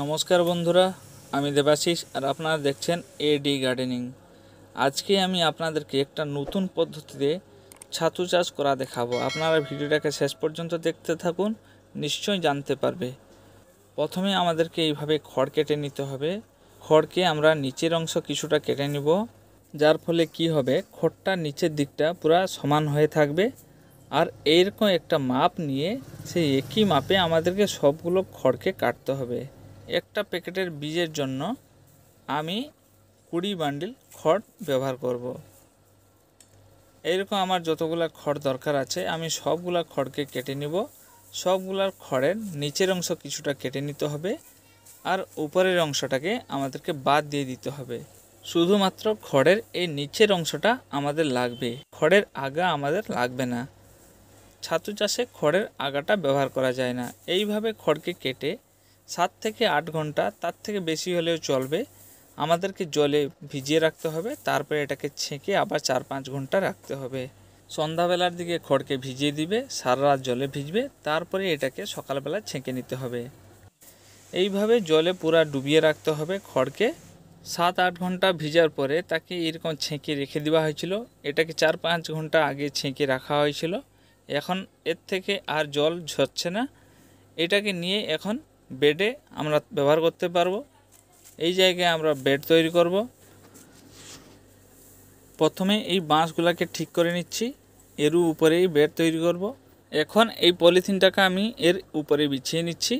নমস্কার বন্ধুরা আমি দেবাশিস আর আপনারা দেখছেন এডি গার্ডেনিং আজকে আমি আপনাদেরকে একটা নতুন পদ্ধতিতে ছাতু চাষ করা দেখাবো আপনারা ভিডিওটাকে শেষ পর্যন্ত দেখতে থাকুন নিশ্চয়ই জানতে পারবে প্রথমে আমাদেরকে এইভাবে খড় কেটে নিতে হবে খড়কে আমরা নিচের অংশ কিছুটা কেটে নিব যার ফলে কি হবে খড়টা নিচের দিকটা পুরা সমান হয়ে থাকবে আর এইরকম একটা মাপ নিয়ে সেই একই মাপে আমাদেরকে সবগুলো খড়কে কাটতে হবে একটা প্যাকেটের বীজের জন্য আমি কুড়ি বান্ডিল খড় ব্যবহার করব। এইরকম আমার যতগুলো খড় দরকার আছে আমি সবগুলা খড়কে কেটে নিব সবগুলার খড়ের নিচের অংশ কিছুটা কেটে নিতে হবে আর উপরের অংশটাকে আমাদেরকে বাদ দিয়ে দিতে হবে শুধুমাত্র খড়ের এই নিচের অংশটা আমাদের লাগবে খড়ের আগা আমাদের লাগবে না ছাতু চাষে খড়ের আগাটা ব্যবহার করা যায় না এইভাবে খড়কে কেটে সাত থেকে আট ঘন্টা তার থেকে বেশি হলেও চলবে আমাদেরকে জলে ভিজিয়ে রাখতে হবে তারপরে এটাকে ছেঁকে আবার চার পাঁচ ঘন্টা রাখতে হবে সন্ধ্যাবেলার দিকে খড়কে ভিজিয়ে দিবে সারা রাত জলে ভিজবে তারপরে এটাকে সকালবেলা ছেঁকে নিতে হবে এইভাবে জলে পুরা ডুবিয়ে রাখতে হবে খড়কে সাত আট ঘন্টা ভিজার পরে তাকে এরকম ছেঁকে রেখে দেওয়া হয়েছিল এটাকে চার পাঁচ ঘন্টা আগে ছেঁকে রাখা হয়েছিল এখন এর থেকে আর জল ঝরছে না এটাকে নিয়ে এখন বেডে আমরা ব্যবহার করতে পারবো এই জায়গায় আমরা বেড তৈরি করব প্রথমে এই বাঁশগুলোকে ঠিক করে নিচ্ছি এর উপরেই বেড তৈরি করব এখন এই পলিথিনটাকে আমি এর উপরে বিছিয়ে নিচ্ছি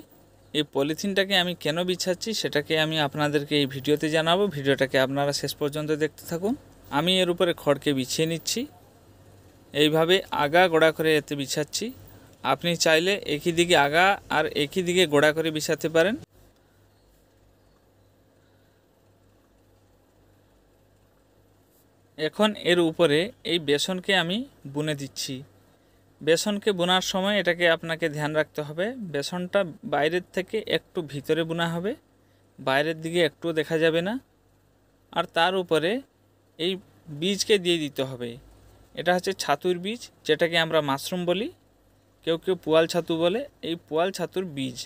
এই পলিথিনটাকে আমি কেন বিছাচ্ছি সেটাকে আমি আপনাদেরকে এই ভিডিওতে জানাবো ভিডিওটাকে আপনারা শেষ পর্যন্ত দেখতে থাকুন আমি এর উপরে খড়কে বিছিয়ে নিচ্ছি এইভাবে আগা গোড়া করে এতে বিছাচ্ছি আপনি চাইলে একই দিকে আগা আর একই দিকে গোড়া করে বিছাতে পারেন এখন এর উপরে এই বেসনকে আমি বুনে দিচ্ছি বেসনকে বোনার সময় এটাকে আপনাকে ধ্যান রাখতে হবে বেসনটা বাইরের থেকে একটু ভিতরে বোনা হবে বাইরের দিকে একটু দেখা যাবে না আর তার উপরে এই বীজকে দিয়ে দিতে হবে এটা হচ্ছে ছাতুর বীজ যেটাকে আমরা মাশরুম বলি কেউ কেউ পোয়াল ছাতু বলে এই পোয়াল ছাতুর বীজ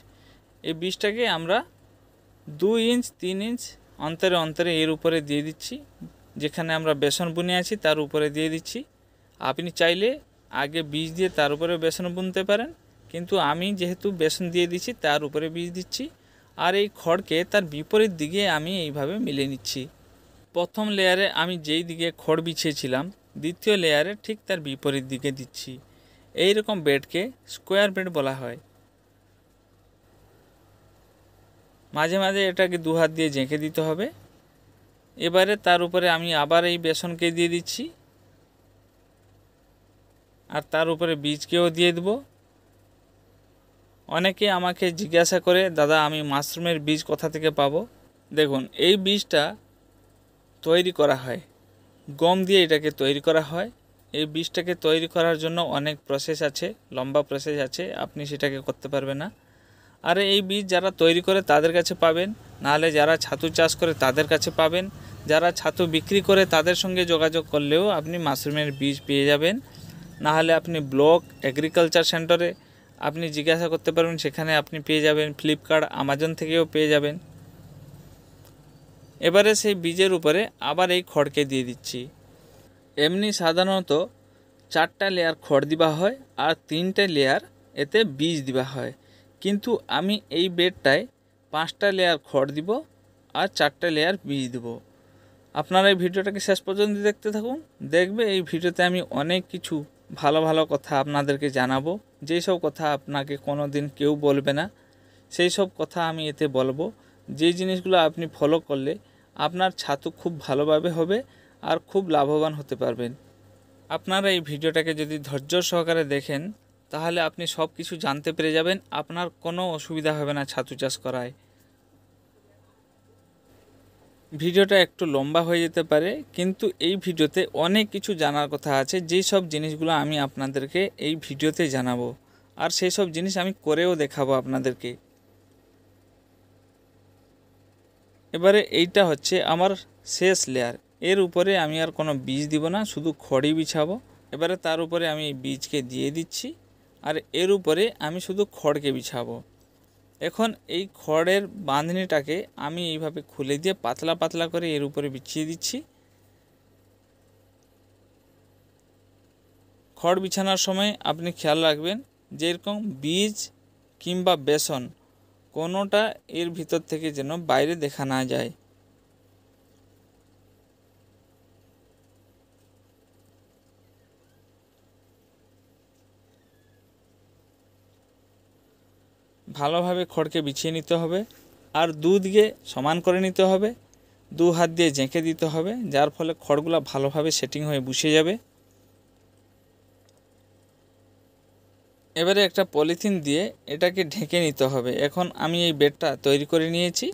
এই বীজটাকে আমরা দু ইঞ্চ তিন ইঞ্চ অন্তরে অন্তরে এর উপরে দিয়ে দিচ্ছি যেখানে আমরা বেসন বুনে আছি তার উপরে দিয়ে দিচ্ছি আপনি চাইলে আগে বীজ দিয়ে তার উপরে বেসন বুনতে পারেন কিন্তু আমি যেহেতু বেসন দিয়ে দিচ্ছি তার উপরে বীজ দিচ্ছি আর এই খড়কে তার বিপরীত দিকে আমি এইভাবে মিলে নিচ্ছি প্রথম লেয়ারে আমি যেই দিকে খড় বিছিয়েছিলাম দ্বিতীয় লেয়ারে ঠিক তার বিপরীত দিকে দিচ্ছি এই রকম বেডকে স্কোয়ার বেড বলা হয় মাঝে মাঝে এটাকে দু হাত দিয়ে জেঁকে দিতে হবে এবারে তার উপরে আমি আবার এই বেসনকে দিয়ে দিচ্ছি আর তার উপরে বীজকেও দিয়ে দেব অনেকে আমাকে জিজ্ঞাসা করে দাদা আমি মাশরুমের বীজ কোথা থেকে পাব দেখুন এই বীজটা তৈরি করা হয় গম দিয়ে এটাকে তৈরি করা হয় এই বীজটাকে তৈরি করার জন্য অনেক প্রসেস আছে লম্বা প্রসেস আছে আপনি সেটাকে করতে পারবেন না আর এই বীজ যারা তৈরি করে তাদের কাছে পাবেন নাহলে যারা ছাতু চাষ করে তাদের কাছে পাবেন যারা ছাতু বিক্রি করে তাদের সঙ্গে যোগাযোগ করলেও আপনি মাশরুমের বীজ পেয়ে যাবেন নাহলে আপনি ব্লক এগ্রিকালচার সেন্টারে আপনি জিজ্ঞাসা করতে পারবেন সেখানে আপনি পেয়ে যাবেন ফ্লিপকার্ট আমাজন থেকেও পেয়ে যাবেন এবারে সেই বীজের উপরে আবার এই খড়কে দিয়ে দিচ্ছি এমনি সাধারণত চারটা লেয়ার খড় দিবা হয় আর তিনটে লেয়ার এতে বীজ দিবা হয় কিন্তু আমি এই বেডটায় পাঁচটা লেয়ার খড় দিব আর চারটা লেয়ার বীজ দেবো আপনারা এই ভিডিওটাকে শেষ পর্যন্ত দেখতে থাকুন দেখবে এই ভিডিওতে আমি অনেক কিছু ভালো ভালো কথা আপনাদেরকে জানাবো যেই সব কথা আপনাকে কোনো দিন কেউ বলবে না সেই সব কথা আমি এতে বলবো যে জিনিসগুলো আপনি ফলো করলে আপনার ছাতু খুব ভালোভাবে হবে আর খুব লাভবান হতে পারবেন আপনারা এই ভিডিওটাকে যদি ধৈর্য সহকারে দেখেন তাহলে আপনি সব কিছু জানতে পেরে যাবেন আপনার কোনো অসুবিধা হবে না ছাতু চাষ করায় ভিডিওটা একটু লম্বা হয়ে যেতে পারে কিন্তু এই ভিডিওতে অনেক কিছু জানার কথা আছে যেই সব জিনিসগুলো আমি আপনাদেরকে এই ভিডিওতে জানাবো আর সেই সব জিনিস আমি করেও দেখাবো আপনাদেরকে এবারে এইটা হচ্ছে আমার শেষ লেয়ার এর উপরে আমি আর কোনো বীজ দিব না শুধু খড়ি বিছাবো এবারে তার উপরে আমি বীজকে দিয়ে দিচ্ছি আর এর উপরে আমি শুধু খড়কে বিছাবো এখন এই খড়ের বাঁধনিটাকে আমি এইভাবে খুলে দিয়ে পাতলা পাতলা করে এর উপরে বিছিয়ে দিচ্ছি খড় বিছানোর সময় আপনি খেয়াল রাখবেন যেরকম বীজ কিংবা বেসন কোনোটা এর ভিতর থেকে যেন বাইরে দেখা না যায় ভালোভাবে খড়কে বিছিয়ে নিতে হবে আর দুধকে সমান করে নিতে হবে দু হাত দিয়ে জেঁকে দিতে হবে যার ফলে খড়গুলো ভালোভাবে সেটিং হয়ে বসে যাবে এবারে একটা পলিথিন দিয়ে এটাকে ঢেকে নিতে হবে এখন আমি এই বেডটা তৈরি করে নিয়েছি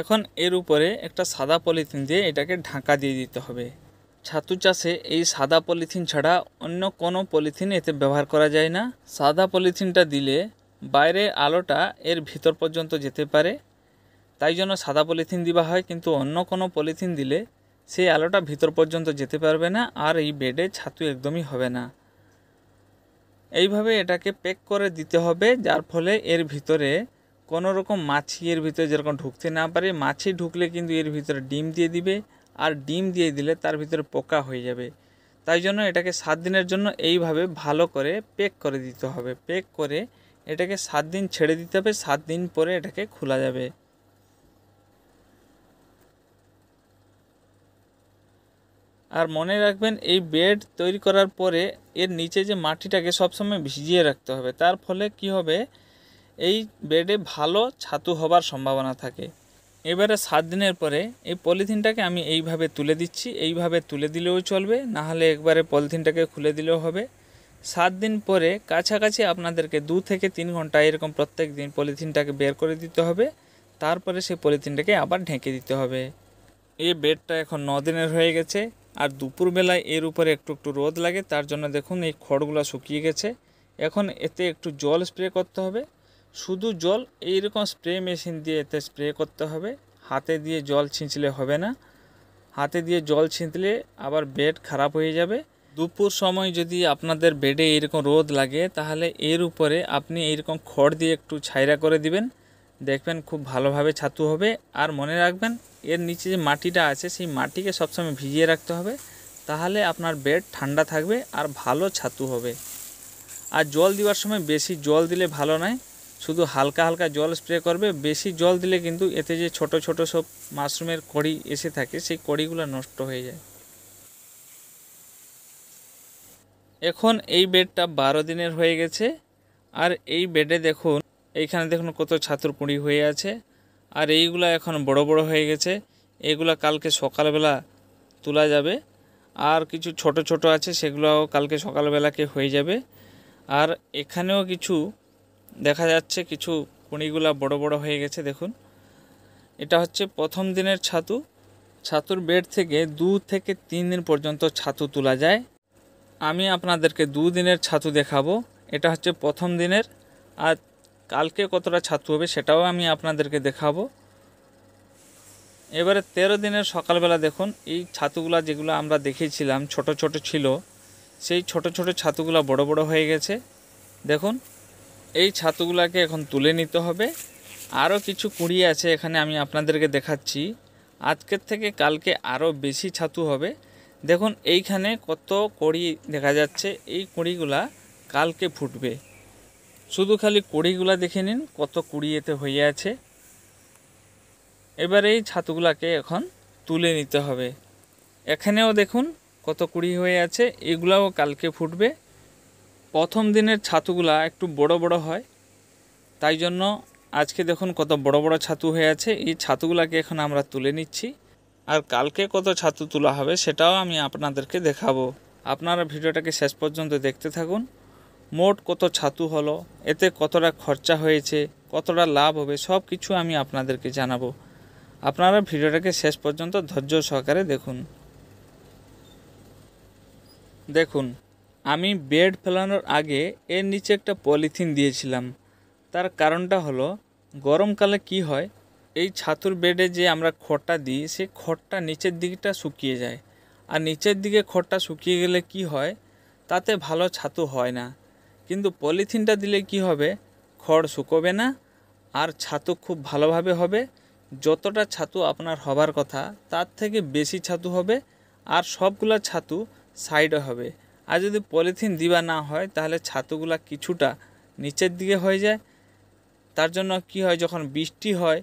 এখন এর উপরে একটা সাদা পলিথিন দিয়ে এটাকে ঢাকা দিয়ে দিতে হবে ছাতু চাষে এই সাদা পলিথিন ছাড়া অন্য কোনো পলিথিন এতে ব্যবহার করা যায় না সাদা পলিথিনটা দিলে বাইরে আলোটা এর ভিতর পর্যন্ত যেতে পারে তাই জন্য সাদা পলিথিন দেওয়া হয় কিন্তু অন্য কোনো পলিথিন দিলে সেই আলোটা ভিতর পর্যন্ত যেতে পারবে না আর এই বেডে ছাতু একদমই হবে না এইভাবে এটাকে প্যাক করে দিতে হবে যার ফলে এর ভিতরে কোনো রকম মাছি এর ভিতরে যেরকম ঢুকতে না পারে মাছি ঢুকলে কিন্তু এর ভিতরে ডিম দিয়ে দিবে আর ডিম দিয়ে দিলে তার ভিতরে পোকা হয়ে যাবে তাই জন্য এটাকে সাত দিনের জন্য এইভাবে ভালো করে পেক করে দিতে হবে পেক করে এটাকে সাত দিন ছেড়ে দিতে হবে সাত দিন পরে এটাকে খোলা যাবে আর মনে রাখবেন এই বেড তৈরি করার পরে এর নিচে যে মাটিটাকে সবসময় ভিজিয়ে রাখতে হবে তার ফলে কি হবে এই বেডে ভালো ছাতু হবার সম্ভাবনা থাকে এবারে সাত দিনের পরে এই পলিথিনটাকে আমি এইভাবে তুলে দিচ্ছি এইভাবে তুলে দিলেও চলবে নাহলে একবারে পলিথিনটাকে খুলে দিলেও হবে সাত দিন পরে কাছাকাছি আপনাদেরকে দু থেকে তিন ঘন্টা এরকম প্রত্যেক দিন পলিথিনটাকে বের করে দিতে হবে তারপরে সেই পলিথিনটাকে আবার ঢেকে দিতে হবে এ বেডটা এখন ন দিনের হয়ে গেছে আর দুপুরবেলায় এর উপরে একটু একটু রোদ লাগে তার জন্য দেখুন এই খড়গুলো শুকিয়ে গেছে এখন এতে একটু জল স্প্রে করতে হবে শুধু জল এইরকম স্প্রে মেশিন দিয়ে এতে স্প্রে করতে হবে হাতে দিয়ে জল ছিঁচলে হবে না হাতে দিয়ে জল ছিঁচলে আবার বেড খারাপ হয়ে যাবে দুপুর সময় যদি আপনাদের বেডে এরকম রোদ লাগে তাহলে এর উপরে আপনি এইরকম খড় দিয়ে একটু ছাইরা করে দিবেন দেখবেন খুব ভালোভাবে ছাতু হবে আর মনে রাখবেন এর নিচে যে মাটিটা আছে সেই মাটিকে সবসময় ভিজিয়ে রাখতে হবে তাহলে আপনার বেড ঠান্ডা থাকবে আর ভালো ছাতু হবে আর জল দেওয়ার সময় বেশি জল দিলে ভালো নয় শুধু হালকা হালকা জল স্প্রে করবে বেশি জল দিলে কিন্তু এতে যে ছোট ছোট সব মাশরুমের কড়ি এসে থাকে সেই কড়িগুলো নষ্ট হয়ে যায় এখন এই বেডটা বারো দিনের হয়ে গেছে আর এই বেডে দেখুন এইখানে দেখুন কত ছাতুর কুঁড়ি হয়ে আছে আর এইগুলা এখন বড় বড় হয়ে গেছে এগুলা কালকে সকালবেলা তোলা যাবে আর কিছু ছোট ছোট আছে সেগুলোও কালকে সকালবেলাকে হয়ে যাবে আর এখানেও কিছু দেখা যাচ্ছে কিছু কুঁড়িগুলা বড় বড় হয়ে গেছে দেখুন এটা হচ্ছে প্রথম দিনের ছাতু ছাতুর বেড থেকে দু থেকে তিন দিন পর্যন্ত ছাতু তোলা যায় আমি আপনাদেরকে দু দিনের ছাতু দেখাবো এটা হচ্ছে প্রথম দিনের আর কালকে কতটা ছাতু হবে সেটাও আমি আপনাদেরকে দেখাবো এবারে তেরো দিনের সকালবেলা দেখুন এই ছাতুগুলা যেগুলো আমরা দেখেছিলাম ছোট ছোট ছিল সেই ছোট ছোট ছাতুগুলা বড় বড় হয়ে গেছে দেখুন এই ছাতুগুলাকে এখন তুলে নিতে হবে আরও কিছু কুড়ি আছে এখানে আমি আপনাদেরকে দেখাচ্ছি আজকের থেকে কালকে আরও বেশি ছাতু হবে দেখুন এইখানে কত কড়ি দেখা যাচ্ছে এই কুড়িগুলা কালকে ফুটবে শুধু খালি কুড়িগুলা দেখে নিন কত কুড়ি এতে হয়ে আছে এবার এই ছাতুগুলাকে এখন তুলে নিতে হবে এখানেও দেখুন কত কুড়ি হয়ে আছে এগুলাও কালকে ফুটবে প্রথম দিনের ছাতুগুলা একটু বড় বড় হয় তাই জন্য আজকে দেখুন কত বড় বড় ছাতু হয়ে আছে এই ছাতুগুলাকে এখন আমরা তুলে নিচ্ছি আর কালকে কত ছাতু তোলা হবে সেটাও আমি আপনাদেরকে দেখাবো আপনারা ভিডিওটাকে শেষ পর্যন্ত দেখতে থাকুন মোট কত ছাতু হলো এতে কতটা খরচা হয়েছে কতটা লাভ হবে সব কিছু আমি আপনাদেরকে জানাবো আপনারা ভিডিওটাকে শেষ পর্যন্ত ধৈর্য সহকারে দেখুন দেখুন আমি বেড ফেলানোর আগে এর নিচে একটা পলিথিন দিয়েছিলাম তার কারণটা হলো গরমকালে কি হয় এই ছাতুর বেডে যে আমরা খড়টা দিই সেই খড়টা নিচের দিকটা শুকিয়ে যায় আর নিচের দিকে খড়টা শুকিয়ে গেলে কি হয় তাতে ভালো ছাতু হয় না কিন্তু পলিথিনটা দিলে কি হবে খড় শুকোবে না আর ছাতু খুব ভালোভাবে হবে যতটা ছাতু আপনার হবার কথা তার থেকে বেশি ছাতু হবে আর সবগুলা ছাতু সাইডে হবে আর যদি পলিথিন দিবা না হয় তাহলে ছাতুগুলা কিছুটা নিচের দিকে হয়ে যায় তার জন্য কি হয় যখন বৃষ্টি হয়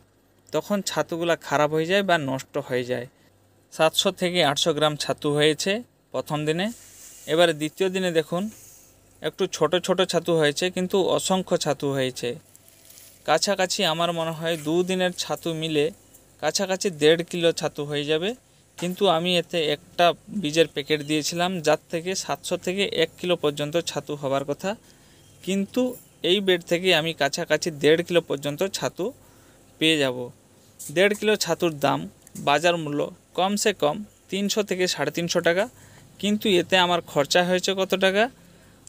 তখন ছাতুগুলা খারাপ হয়ে যায় বা নষ্ট হয়ে যায় সাতশো থেকে আটশো গ্রাম ছাতু হয়েছে প্রথম দিনে এবারে দ্বিতীয় দিনে দেখুন একটু ছোট ছোট ছাতু হয়েছে কিন্তু অসংখ্য ছাতু হয়েছে কাছাকাছি আমার মনে হয় দুদিনের ছাতু মিলে কাছাকাছি দেড় কিলো ছাতু হয়ে যাবে কিন্তু আমি এতে একটা বীজের প্যাকেট দিয়েছিলাম যার থেকে সাতশো থেকে এক কিলো পর্যন্ত ছাতু হবার কথা কিন্তু এই বেড থেকে আমি কাছাকাছি দেড় কিলো পর্যন্ত ছাতু পেয়ে যাব দেড় কিলো ছাতুর দাম বাজার মূল্য কমসে কম তিনশো থেকে সাড়ে তিনশো টাকা কিন্তু এতে আমার খরচা হয়েছে কত টাকা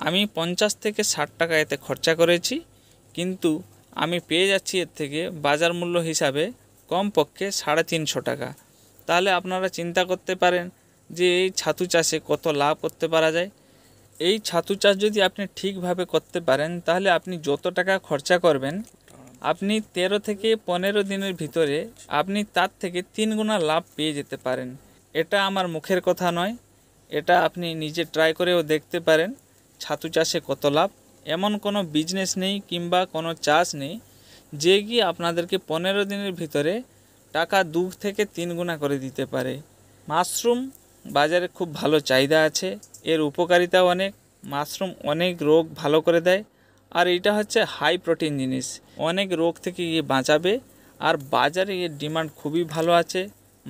আমি পঞ্চাশ থেকে ষাট টাকা এতে খরচা করেছি কিন্তু আমি পেয়ে যাচ্ছি এর থেকে বাজার মূল্য হিসাবে কমপক্ষে সাড়ে তিনশো টাকা তাহলে আপনারা চিন্তা করতে পারেন যে এই ছাতু চাষে কত লাভ করতে পারা যায় এই ছাতু চাষ যদি আপনি ঠিকভাবে করতে পারেন তাহলে আপনি যত টাকা খরচা করবেন আপনি ১৩ থেকে পনেরো দিনের ভিতরে আপনি তার থেকে তিন গুণা লাভ পেয়ে যেতে পারেন এটা আমার মুখের কথা নয় এটা আপনি নিজে ট্রাই করেও দেখতে পারেন ছাতু চাষে কত লাভ এমন কোনো বিজনেস নেই কিংবা কোনো চাষ নেই যে কি আপনাদেরকে পনেরো দিনের ভিতরে টাকা দু থেকে তিন গুণা করে দিতে পারে মাশরুম বাজারে খুব ভালো চাহিদা আছে এর উপকারিতা অনেক মাশরুম অনেক রোগ ভালো করে দেয় আর এটা হচ্ছে হাই প্রোটিন জিনিস অনেক রোগ থেকে গিয়ে বাঁচাবে আর বাজারে এর ডিমান্ড খুবই ভালো আছে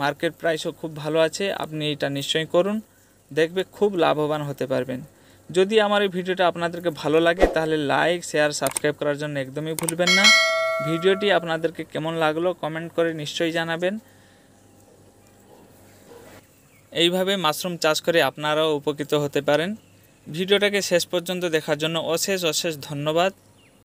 মার্কেট প্রাইসও খুব ভালো আছে আপনি এটা নিশ্চয়ই করুন দেখবে খুব লাভবান হতে পারবেন যদি আমার এই ভিডিওটা আপনাদেরকে ভালো লাগে তাহলে লাইক শেয়ার সাবস্ক্রাইব করার জন্য একদমই ভুলবেন না ভিডিওটি আপনাদেরকে কেমন লাগলো কমেন্ট করে নিশ্চয়ই জানাবেন এইভাবে মাশরুম চাষ করে আপনারাও উপকৃত হতে পারেন ভিডিওটাকে শেষ পর্যন্ত দেখার জন্য অশেষ অশেষ ধন্যবাদ